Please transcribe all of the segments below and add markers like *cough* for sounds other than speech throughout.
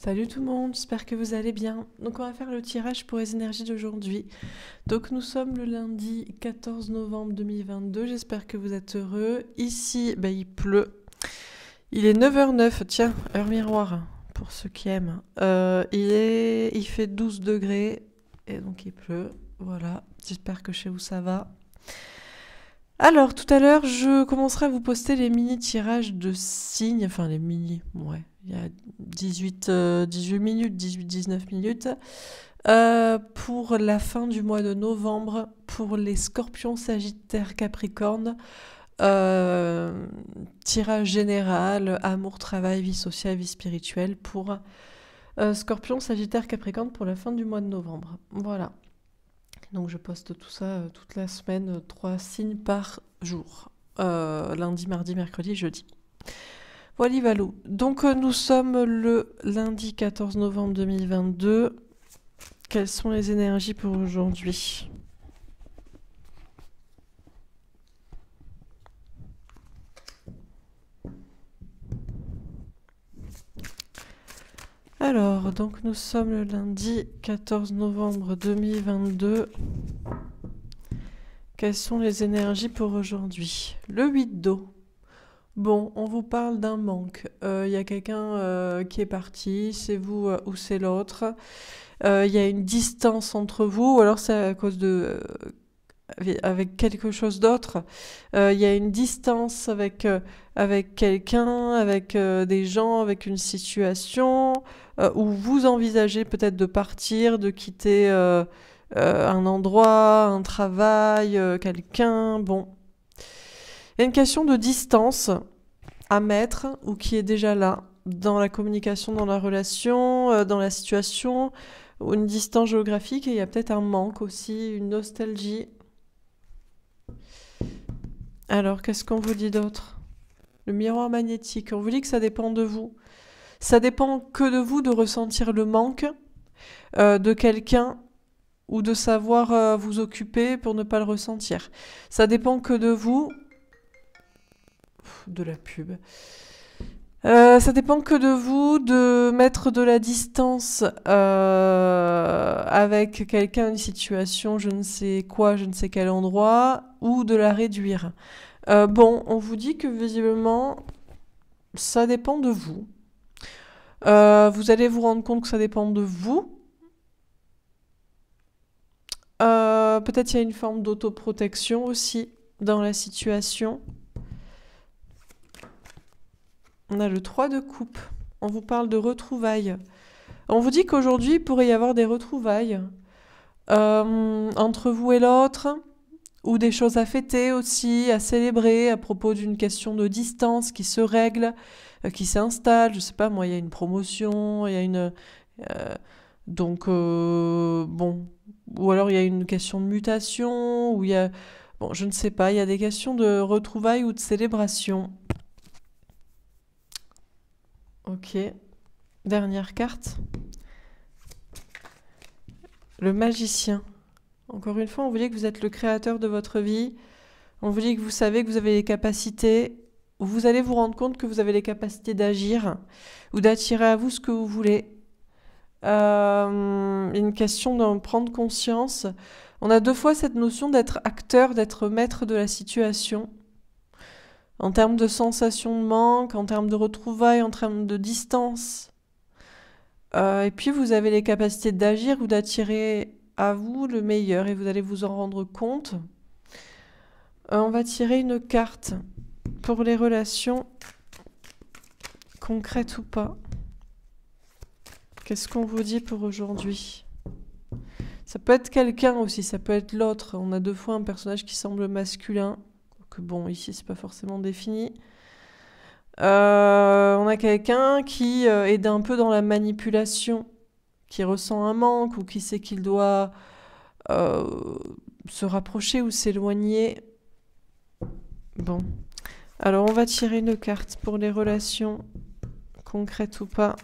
Salut tout le monde, j'espère que vous allez bien. Donc on va faire le tirage pour les énergies d'aujourd'hui. Donc nous sommes le lundi 14 novembre 2022, j'espère que vous êtes heureux. Ici, ben, il pleut. Il est 9h09, tiens, heure miroir, pour ceux qui aiment. Euh, il, il fait 12 degrés, et donc il pleut. Voilà, j'espère que chez vous ça va. Alors tout à l'heure, je commencerai à vous poster les mini tirages de signes, enfin les mini, ouais il y a 18, 18 euh, minutes, 18-19 minutes. Euh, pour la fin du mois de novembre, pour les scorpions, sagittaires, capricornes, euh, tirage général, amour, travail, vie sociale, vie spirituelle, pour euh, scorpion, sagittaire, capricorne, pour la fin du mois de novembre. Voilà. Donc je poste tout ça toute la semaine, trois signes par jour. lundi, mardi, mercredi, jeudi. Valou, Donc euh, nous sommes le lundi 14 novembre 2022. Quelles sont les énergies pour aujourd'hui Alors, donc nous sommes le lundi 14 novembre 2022. Quelles sont les énergies pour aujourd'hui Le 8 d'eau. Bon, on vous parle d'un manque. Euh, il y a quelqu'un euh, qui est parti, c'est vous euh, ou c'est l'autre. Il y a une distance entre vous, alors c'est à cause de avec quelque chose d'autre. Il y a une distance avec, avec quelqu'un, avec des gens, avec une situation, où vous envisagez peut-être de partir, de quitter un endroit, un travail, quelqu'un. Bon, il y a une question de distance à mettre ou qui est déjà là dans la communication, dans la relation, euh, dans la situation, une distance géographique et il y a peut-être un manque aussi, une nostalgie. Alors, qu'est-ce qu'on vous dit d'autre Le miroir magnétique, on vous dit que ça dépend de vous. Ça dépend que de vous de ressentir le manque euh, de quelqu'un ou de savoir euh, vous occuper pour ne pas le ressentir. Ça dépend que de vous de la pub. Euh, ça dépend que de vous, de mettre de la distance euh, avec quelqu'un, une situation, je ne sais quoi, je ne sais quel endroit, ou de la réduire. Euh, bon, on vous dit que visiblement, ça dépend de vous. vous allez vous rendre compte que ça dépend de vous. Peut-être il y a une forme d'autoprotection aussi dans la situation. On a le 3 de coupe. On vous parle de retrouvailles. On vous dit qu'aujourd'hui, il pourrait y avoir des retrouvailles euh, entre vous et l'autre, ou des choses à fêter aussi, à célébrer à propos d'une question de distance qui se règle, euh, qui s'installe. Je sais pas, moi, il y a une promotion, il y a une. Euh, donc, bon. Ou alors, il y a une question de mutation, ou il y a. Bon, je ne sais pas, il y a des questions de retrouvailles ou de célébration. Ok. Dernière carte. Le magicien. Encore une fois, on vous dit que vous êtes le créateur de votre vie. On vous dit que vous savez que vous avez les capacités. Vous allez vous rendre compte que vous avez les capacités d'agir ou d'attirer à vous ce que vous voulez. Euh, une question d'en prendre conscience. On a deux fois cette notion d'être acteur, d'être maître de la situation en termes de sensation de manque, en termes de retrouvailles, en termes de distance. Euh, et puis vous avez les capacités d'agir ou d'attirer à vous le meilleur et vous allez vous en rendre compte. Euh, on va tirer une carte pour les relations concrètes ou pas. Qu'est-ce qu'on vous dit pour aujourd'hui Ça peut être quelqu'un aussi, ça peut être l'autre. On a deux fois un personnage qui semble masculin que bon, ici, c'est pas forcément défini. Euh, on a quelqu'un qui euh, est un peu dans la manipulation, qui ressent un manque ou qui sait qu'il doit euh, se rapprocher ou s'éloigner. Bon. Alors, on va tirer une carte pour les relations, concrètes ou pas.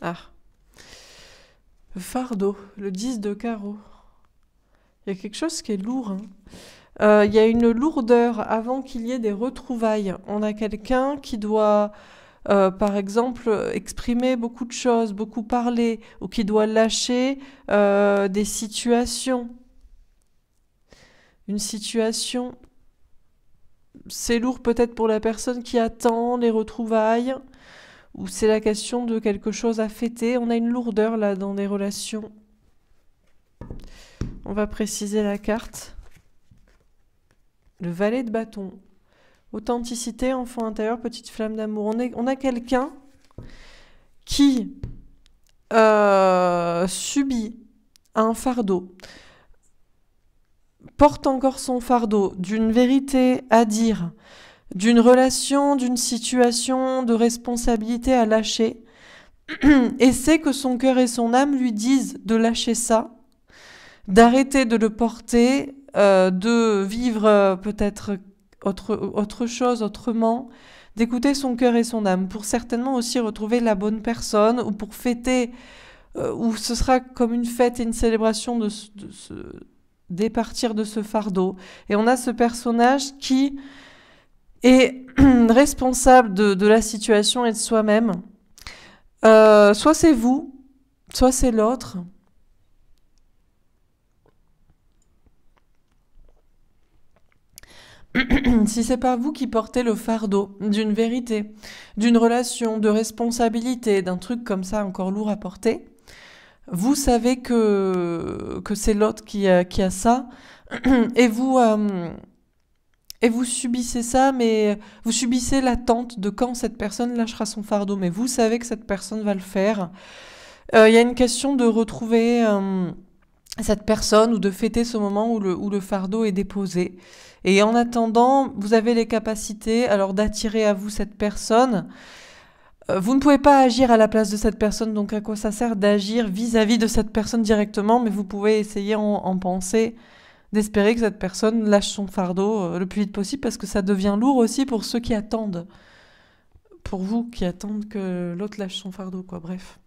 Ah. Fardeau, le 10 de carreau. Il y a quelque chose qui est lourd. Hein. Euh, il y a une lourdeur avant qu'il y ait des retrouvailles. On a quelqu'un qui doit, euh, par exemple, exprimer beaucoup de choses, beaucoup parler, ou qui doit lâcher euh, des situations. Une situation, c'est lourd peut-être pour la personne qui attend les retrouvailles ou c'est la question de quelque chose à fêter. On a une lourdeur là dans des relations. On va préciser la carte. Le valet de bâton. Authenticité, enfant intérieur, petite flamme d'amour. On, a quelqu'un qui euh, subit un fardeau, porte encore son fardeau d'une vérité à dire, d'une relation, d'une situation, de responsabilité à lâcher, *clears throat* et c'est que son cœur et son âme lui disent de lâcher ça, d'arrêter de le porter, euh, de vivre euh, peut-être autre, autre chose, autrement, d'écouter son cœur et son âme, pour certainement aussi retrouver la bonne personne, ou pour fêter, euh, ou ce sera comme une fête et une célébration de, se départir de ce fardeau. Et on a ce personnage qui et *clears throat* responsable de, la situation et de soi-même. Euh, soit c'est vous, soit c'est l'autre. *clears throat* si c'est pas vous qui portez le fardeau d'une vérité, d'une relation, de responsabilité, d'un truc comme ça encore lourd à porter, vous savez que, que c'est l'autre qui, qui, a ça, *clears throat* et vous, euh, et vous subissez ça, mais vous subissez l'attente de quand cette personne lâchera son fardeau. Mais vous savez que cette personne va le faire. Euh, il y a une question de retrouver euh, cette personne ou de fêter ce moment où le, fardeau est déposé. Et en attendant, vous avez les capacités alors d'attirer à vous cette personne. Euh, vous ne pouvez pas agir à la place de cette personne, donc à quoi ça sert d'agir vis-à-vis de cette personne directement, mais vous pouvez essayer en penser d'espérer que cette personne lâche son fardeau euh, le plus vite possible parce que ça devient lourd aussi pour ceux qui attendent. Pour vous qui attendent que l'autre lâche son fardeau, quoi. Bref.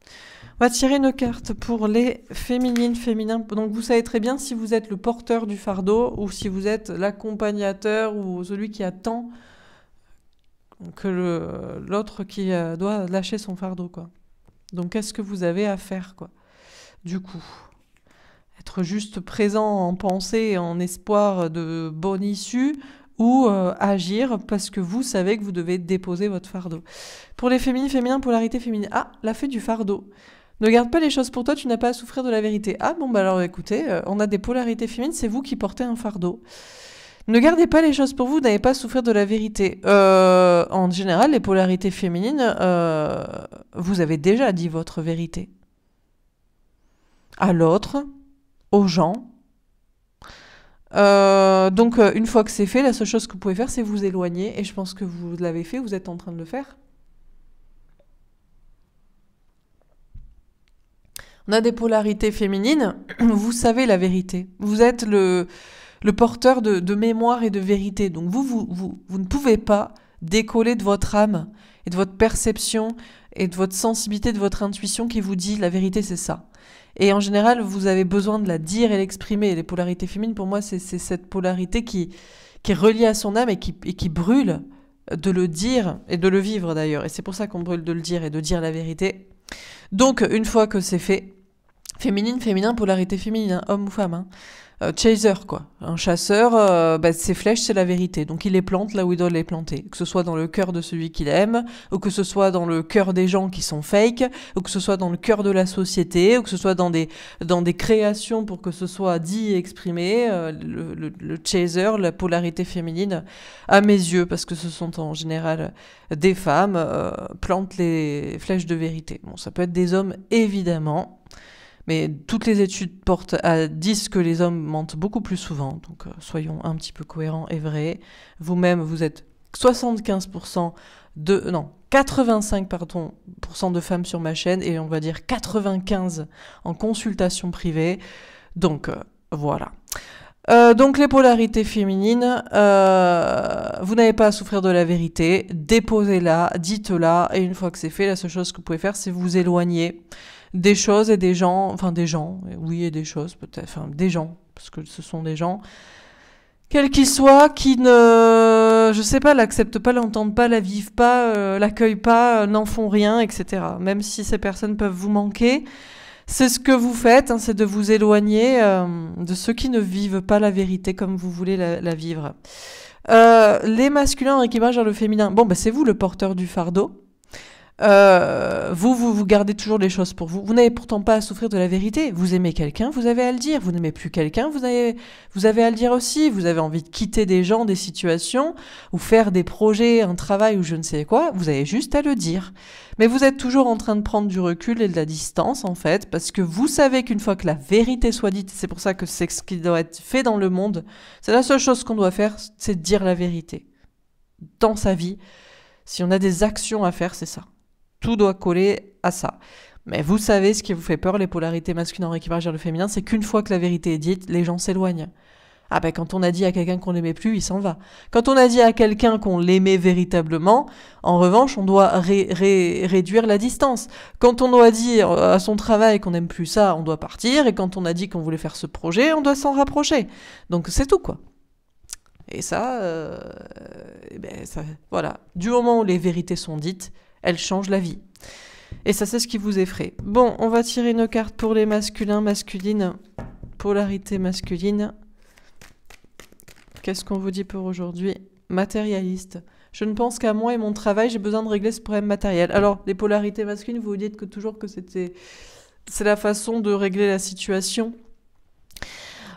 On va tirer une carte pour les féminines, féminins. Donc vous savez très bien si vous êtes le porteur du fardeau ou si vous êtes l'accompagnateur ou celui qui attend que l'autre qui euh, doit lâcher son fardeau, quoi. Donc qu'est-ce que vous avez à faire, quoi, du coup être juste présent en pensée, en espoir de bonne issue, ou euh, agir parce que vous savez que vous devez déposer votre fardeau. Pour les féminines, féminins, polarité féminine. Ah, la fée du fardeau. Ne garde pas les choses pour toi, tu n'as pas à souffrir de la vérité. Ah bon, bah alors écoutez, euh, on a des polarités féminines, c'est vous qui portez un fardeau. Ne gardez pas les choses pour vous, n'avez pas à souffrir de la vérité. Euh, en général, les polarités féminines, vous avez déjà dit votre vérité. À l'autre, aux gens. Euh, donc euh, une fois que c'est fait, la seule chose que vous pouvez faire, c'est vous éloigner. Et je pense que vous l'avez fait, vous êtes en train de le faire. On a des polarités féminines. *clears throat* Vous savez la vérité. Vous êtes le, porteur de, mémoire et de vérité. Donc vous, vous, vous ne pouvez pas décoller de votre âme et de votre perception et de votre sensibilité, de votre intuition qui vous dit la vérité c'est ça. Et en général, vous avez besoin de la dire et l'exprimer. les polarités féminines, pour moi, c'est cette polarité qui, qui est reliée à son âme et qui, et qui brûle de le dire et de le vivre d'ailleurs. Et c'est pour ça qu'on brûle de le dire et de dire la vérité. Donc, une fois que c'est fait, Féminine, féminin, polarité féminine, hein, homme ou femme. Hein. Euh, chaser, quoi. Un chasseur, euh, bah, ses flèches, c'est la vérité. Donc il les plante là où il doit les planter. Que ce soit dans le cœur de celui qu'il aime, ou que ce soit dans le cœur des gens qui sont fake, ou que ce soit dans le cœur de la société, ou que ce soit dans des, dans des créations pour que ce soit dit et exprimé. Euh, le, chaser, la polarité féminine, à mes yeux, parce que ce sont en général des femmes, plantent les flèches de vérité. Bon, ça peut être des hommes, évidemment. Mais toutes les études portent à dire que les hommes mentent beaucoup plus souvent, donc euh, soyons un petit peu cohérents et vrais. Vous-même, vous êtes 75% de... Non, 85% pardon, de femmes sur ma chaîne et on va dire 95% en consultation privée. Donc euh, voilà. Euh, donc les polarités féminines, euh, vous n'avez pas à souffrir de la vérité, déposez-la, dites-la, et une fois que c'est fait, la seule chose que vous pouvez faire, c'est vous éloigner des choses et des gens, enfin des gens, oui et des choses peut-être, enfin des gens, parce que ce sont des gens, quels qu'ils soient, qui ne, je sais pas, l'acceptent pas, l'entendent pas, la vivent pas, euh, l'accueillent pas, euh, n'en font rien, etc. Même si ces personnes peuvent vous manquer, c'est ce que vous faites, hein, c'est de vous éloigner euh, de ceux qui ne vivent pas la vérité comme vous voulez la, vivre. Euh, les masculins en équipage le féminin. Bon, bah, c'est vous le porteur du fardeau. Euh, vous, vous, vous gardez toujours les choses pour vous. Vous n'avez pourtant pas à souffrir de la vérité. Vous aimez quelqu'un, vous avez à le dire. Vous n'aimez plus quelqu'un, vous avez, vous avez à le dire aussi. Vous avez envie de quitter des gens, des situations, ou faire des projets, un travail ou je ne sais quoi. Vous avez juste à le dire. Mais vous êtes toujours en train de prendre du recul et de la distance, en fait, parce que vous savez qu'une fois que la vérité soit dite, c'est pour ça que c'est ce qui doit être fait dans le monde, c'est la seule chose qu'on doit faire, c'est dire la vérité. Dans sa vie, si on a des actions à faire, c'est ça. Tout doit coller à ça. Mais vous savez ce qui vous fait peur, les polarités masculines en rééquilibrage vers le féminin, c'est qu'une fois que la vérité est dite, les gens s'éloignent. Ah ben quand on a dit à quelqu'un qu'on l'aimait plus, il s'en va. Quand on a dit à quelqu'un qu'on l'aimait véritablement, en revanche, on doit réduire la distance. Quand on doit dire à son travail qu'on n'aime plus ça, on doit partir. Et quand on a dit qu'on voulait faire ce projet, on doit s'en rapprocher. Donc c'est tout quoi. Et ça, euh, eh ben ça, voilà. Du moment où les vérités sont dites, elle change la vie. Et ça, c'est ce qui vous effraie. Bon, on va tirer nos cartes pour les masculins, masculines. Polarité masculine. Qu'est-ce qu'on vous dit pour aujourd'hui Matérialiste. Je ne pense qu'à moi et mon travail, j'ai besoin de régler ce problème matériel. Alors, les polarités masculines, vous vous dites que toujours que c'était... C'est la façon de régler la situation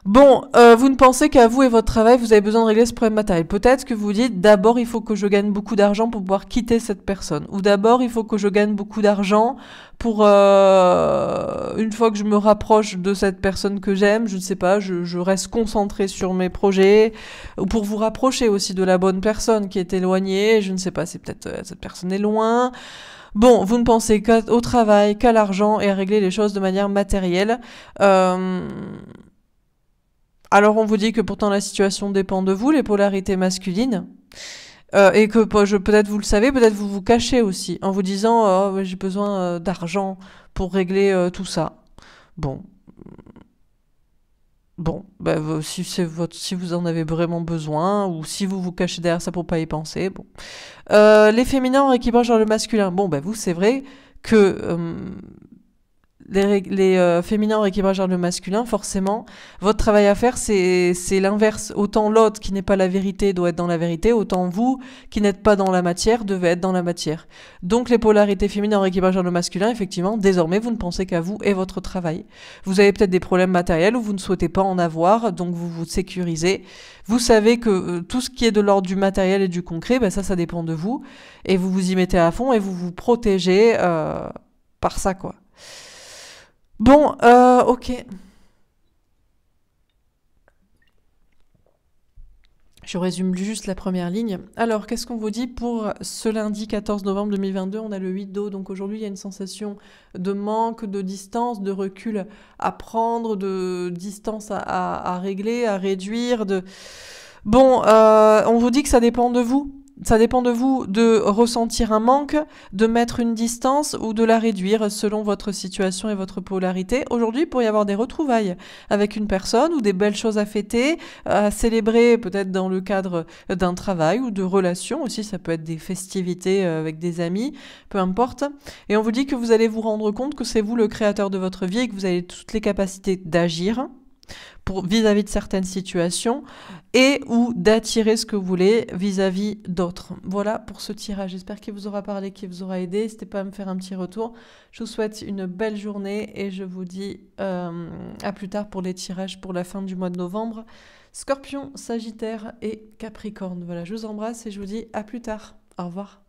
Bon, euh, vous ne pensez qu'à vous et votre travail, vous avez besoin de régler ce problème matériel. Peut-être que vous dites, d'abord, il faut que je gagne beaucoup d'argent pour pouvoir quitter cette personne. Ou d'abord, il faut que je gagne beaucoup d'argent pour, euh, une fois que je me rapproche de cette personne que j'aime, je ne sais pas, je, reste concentré sur mes projets. Ou pour vous rapprocher aussi de la bonne personne qui est éloignée, je ne sais pas, c'est peut-être euh, cette personne est loin. Bon, vous ne pensez qu'au travail, qu'à l'argent et à régler les choses de manière matérielle. Euh, alors on vous dit que pourtant la situation dépend de vous, les polarités masculines. Euh, et que bah, peut-être vous le savez, peut-être vous vous cachez aussi en vous disant oh, j'ai besoin euh, d'argent pour régler euh, tout ça. Bon, Bon, bah, si, votre, si vous en avez vraiment besoin, ou si vous vous cachez derrière ça pour pas y penser, bon. les féminins en équipage dans le masculin. Bon, ben vous, c'est vrai que les, euh, féminins en féminins rééquilibrage le masculin, forcément, votre travail à faire, c'est l'inverse. Autant l'autre qui n'est pas la vérité doit être dans la vérité, autant vous qui n'êtes pas dans la matière devez être dans la matière. Donc les polarités féminines en de le masculin, effectivement, désormais, vous ne pensez qu'à vous et votre travail. Vous avez peut-être des problèmes matériels ou vous ne souhaitez pas en avoir, donc vous vous sécurisez. Vous savez que euh, tout ce qui est de l'ordre du matériel et du concret, ben ça, ça dépend de vous. Et vous vous y mettez à fond et vous vous protégez euh, par ça, quoi. Bon, euh, ok. Je résume juste la première ligne. Alors, qu'est-ce qu'on vous dit pour ce lundi 14 novembre 2022 On a le 8 dos. donc aujourd'hui il y a une sensation de manque, de distance, de recul à prendre, de distance à, régler, à réduire. De... Bon, euh, on vous dit que ça dépend de vous ça dépend de vous de ressentir un manque, de mettre une distance ou de la réduire selon votre situation et votre polarité. Aujourd'hui, il pourrait y avoir des retrouvailles avec une personne ou des belles choses à fêter, à célébrer peut-être dans le cadre d'un travail ou de relations aussi. Ça peut être des festivités euh, avec des amis, peu importe. Et on vous dit que vous allez vous rendre compte que c'est vous le créateur de votre vie et que vous avez toutes les capacités d'agir pour vis-à-vis de certaines situations et ou d'attirer ce que vous voulez vis-à-vis d'autres. Voilà pour ce tirage. J'espère qu'il vous aura parlé, qu'il vous aura aidé. N'hésitez pas à me faire un petit retour. Je vous souhaite une belle journée et je vous dis euh, à plus tard pour les tirages pour la fin du mois de novembre. Scorpion, Sagittaire et Capricorne. Voilà, je vous embrasse et je vous dis à plus tard. Au revoir.